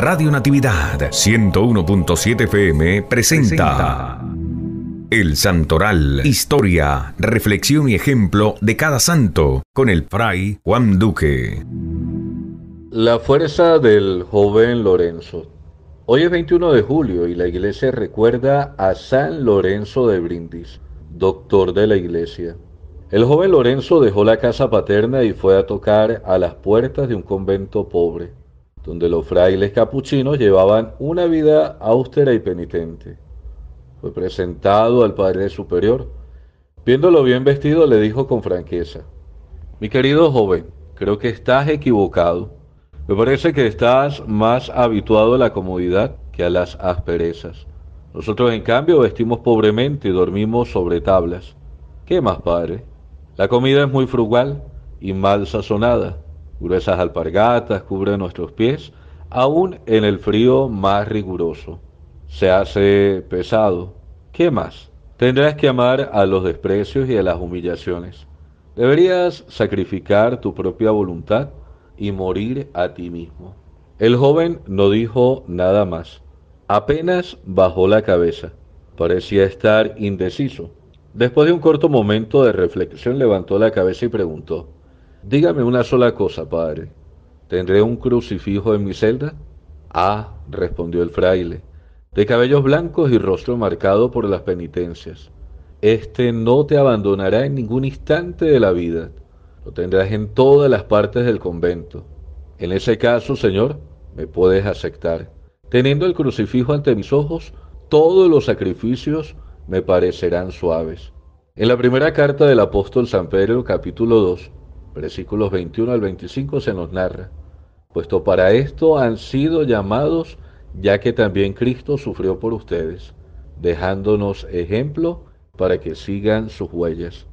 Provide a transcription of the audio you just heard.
Radio Natividad 101.7 FM presenta, El Santoral, historia, reflexión y ejemplo de cada santo con el fray Juan Duque. La fuerza del joven Lorenzo. Hoy es 21 de julio y la iglesia recuerda a San Lorenzo de Brindis, doctor de la iglesia. El joven Lorenzo dejó la casa paterna y fue a tocar a las puertas de un convento pobre donde los frailes capuchinos llevaban una vida austera y penitente. Fue presentado al Padre Superior. Viéndolo bien vestido, le dijo con franqueza, mi querido joven, creo que estás equivocado. Me parece que estás más habituado a la comodidad que a las asperezas. Nosotros, en cambio, vestimos pobremente y dormimos sobre tablas. ¿Qué más, padre? La comida es muy frugal y mal sazonada gruesas alpargatas cubren nuestros pies, aún en el frío más riguroso. Se hace pesado. ¿Qué más? Tendrás que amar a los desprecios y a las humillaciones. Deberías sacrificar tu propia voluntad y morir a ti mismo. El joven no dijo nada más. Apenas bajó la cabeza. Parecía estar indeciso. Después de un corto momento de reflexión levantó la cabeza y preguntó, Dígame una sola cosa, padre. ¿Tendré un crucifijo en mi celda? Ah, respondió el fraile, de cabellos blancos y rostro marcado por las penitencias. Este no te abandonará en ningún instante de la vida. Lo tendrás en todas las partes del convento. En ese caso, Señor, me puedes aceptar. Teniendo el crucifijo ante mis ojos, todos los sacrificios me parecerán suaves. En la primera carta del apóstol San Pedro, capítulo 2, versículos 21 al 25 se nos narra, puesto para esto han sido llamados, ya que también Cristo sufrió por ustedes, dejándonos ejemplo para que sigan sus huellas